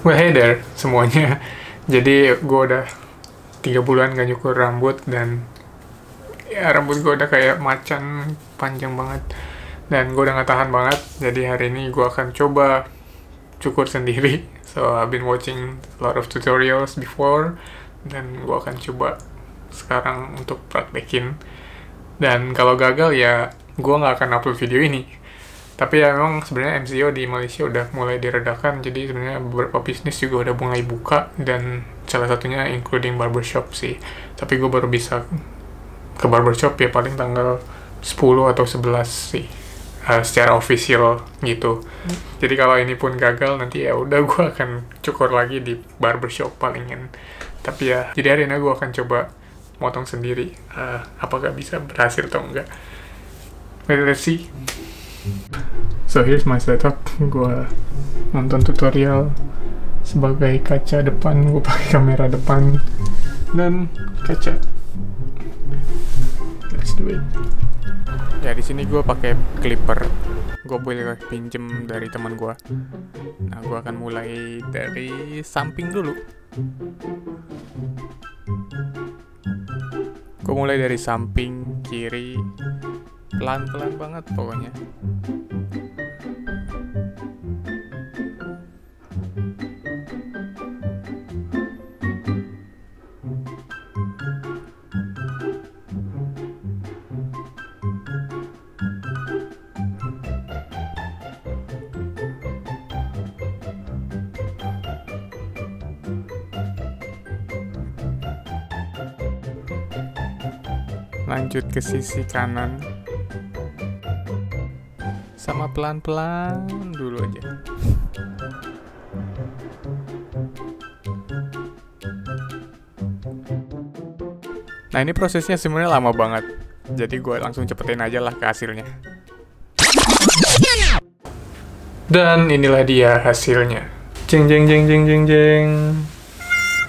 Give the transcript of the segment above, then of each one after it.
Well, hey there semuanya. Jadi gue udah tiga bulan gak nyukur rambut dan ya rambut gue udah kayak macan panjang banget dan gue udah gak tahan banget. Jadi hari ini gue akan coba cukur sendiri. So I've been watching a lot of tutorials before dan gue akan coba sekarang untuk praktekin. Dan kalau gagal ya gue gak akan upload video ini tapi ya memang sebenarnya MCO di Malaysia udah mulai diredakan jadi sebenarnya beberapa bisnis juga udah mulai buka dan salah satunya including barbershop sih tapi gue baru bisa ke barbershop ya paling tanggal 10 atau 11 sih uh, secara official gitu hmm. jadi kalau ini pun gagal nanti ya udah gue akan cukur lagi di barbershop palingin tapi ya jadi hari ini gue akan coba motong sendiri uh, apakah bisa berhasil atau enggak let's see hmm. So here's my setup, Gua nonton tutorial sebagai kaca depan, Gua pakai kamera depan dan kaca. Let's do it. Ya di sini gue pakai clipper, gue boleh pinjem dari teman gue. Nah gue akan mulai dari samping dulu. Gue mulai dari samping kiri pelan-pelan banget pokoknya lanjut ke sisi kanan sama pelan-pelan dulu aja. Nah ini prosesnya sebenarnya lama banget, jadi gue langsung cepetin aja lah ke hasilnya. Dan inilah dia hasilnya. Jeng jeng jeng jeng jeng jeng.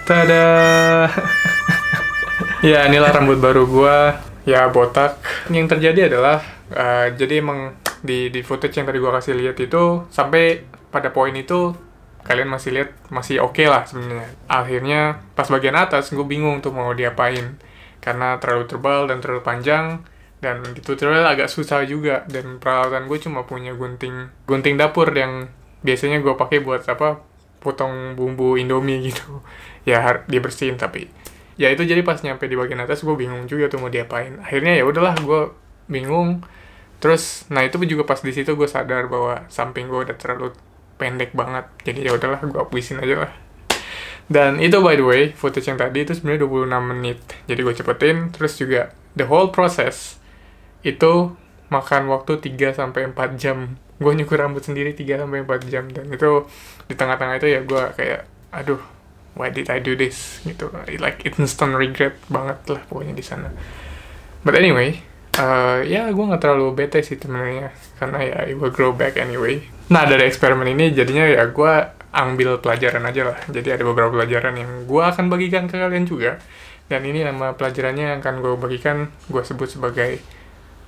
Tada. ya inilah rambut baru gue. Ya botak. Yang terjadi adalah uh, jadi emang di di footage yang tadi gua kasih lihat itu sampai pada poin itu kalian masih lihat masih oke okay lah sebenarnya. Akhirnya pas bagian atas gue bingung tuh mau diapain karena terlalu terbal dan terlalu panjang dan di gitu. tutorial agak susah juga dan peralatan gue cuma punya gunting gunting dapur yang biasanya gue pakai buat apa potong bumbu indomie gitu ya harus dibersihin tapi ya itu jadi pas nyampe di bagian atas gue bingung juga tuh mau diapain akhirnya ya udahlah gue bingung terus nah itu juga pas di situ gue sadar bahwa samping gue udah terlalu pendek banget jadi ya udahlah gue habisin aja lah dan itu by the way footage yang tadi itu sebenarnya 26 menit jadi gue cepetin terus juga the whole process itu makan waktu 3 sampai 4 jam gue nyukur rambut sendiri 3 sampai 4 jam dan itu di tengah-tengah itu ya gue kayak aduh why did I do this gitu like instant regret banget lah pokoknya di sana but anyway uh, ya gue nggak terlalu bete sih sebenarnya karena ya it will grow back anyway nah dari eksperimen ini jadinya ya gue ambil pelajaran aja lah jadi ada beberapa pelajaran yang gue akan bagikan ke kalian juga dan ini nama pelajarannya yang akan gue bagikan gue sebut sebagai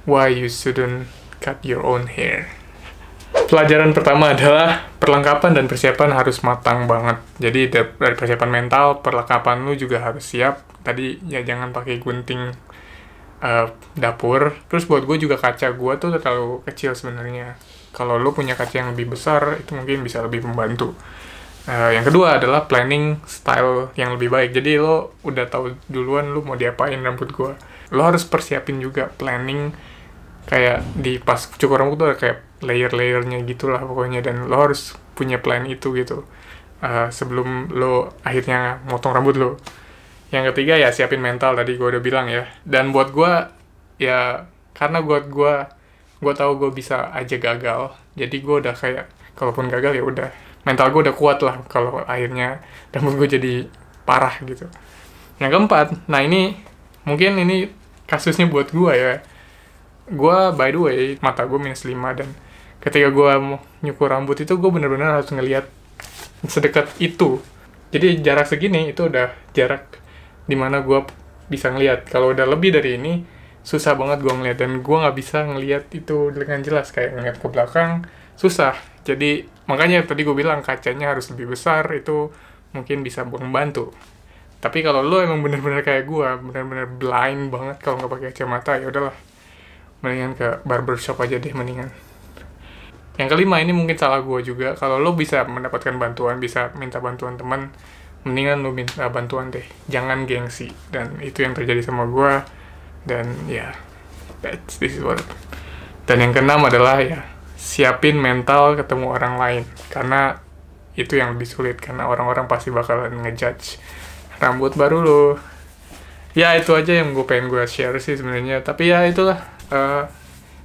why you shouldn't cut your own hair Pelajaran pertama adalah perlengkapan dan persiapan harus matang banget. Jadi dari persiapan mental, perlengkapan lu juga harus siap. Tadi ya jangan pakai gunting Eh, dapur terus buat gue juga kaca gue tuh terlalu kecil sebenarnya kalau lo punya kaca yang lebih besar itu mungkin bisa lebih membantu uh, yang kedua adalah planning style yang lebih baik jadi lo udah tahu duluan lo mau diapain rambut gue lo harus persiapin juga planning kayak di pas cukur rambut tuh ada kayak layer-layernya gitulah pokoknya dan lo harus punya plan itu gitu uh, sebelum lo akhirnya motong rambut lo yang ketiga ya siapin mental tadi gue udah bilang ya dan buat gue ya karena buat gue gue tahu gue bisa aja gagal jadi gue udah kayak kalaupun gagal ya udah mental gue udah kuat lah kalau akhirnya rambut gue jadi parah gitu yang keempat nah ini mungkin ini kasusnya buat gue ya gue by the way mata gue minus lima dan ketika gue nyukur rambut itu gue bener-bener harus ngelihat sedekat itu jadi jarak segini itu udah jarak dimana gue bisa ngelihat kalau udah lebih dari ini susah banget gue ngelihat dan gue nggak bisa ngelihat itu dengan jelas kayak ngelihat ke belakang susah jadi makanya tadi gue bilang kacanya harus lebih besar itu mungkin bisa membantu tapi kalau lo emang bener-bener kayak gue bener-bener blind banget kalau nggak pakai kacamata ya udahlah mendingan ke barbershop aja deh mendingan yang kelima ini mungkin salah gue juga kalau lo bisa mendapatkan bantuan bisa minta bantuan teman mendingan lu minta bantuan deh jangan gengsi dan itu yang terjadi sama gua dan ya yeah, that's this is what dan yang keenam adalah ya siapin mental ketemu orang lain karena itu yang lebih sulit karena orang-orang pasti bakalan ngejudge rambut baru lo ya itu aja yang gue pengen gue share sih sebenarnya tapi ya itulah uh,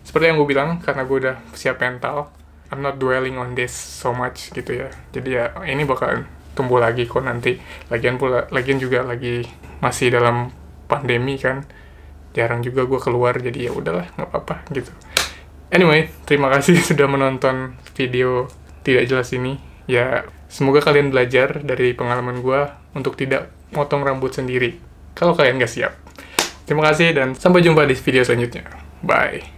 seperti yang gue bilang karena gue udah siap mental I'm not dwelling on this so much gitu ya jadi ya ini bakalan tumbuh lagi kok nanti lagian pula lagian juga lagi masih dalam pandemi kan jarang juga gue keluar jadi ya udahlah nggak apa-apa gitu anyway terima kasih sudah menonton video tidak jelas ini ya semoga kalian belajar dari pengalaman gue untuk tidak motong rambut sendiri kalau kalian nggak siap terima kasih dan sampai jumpa di video selanjutnya bye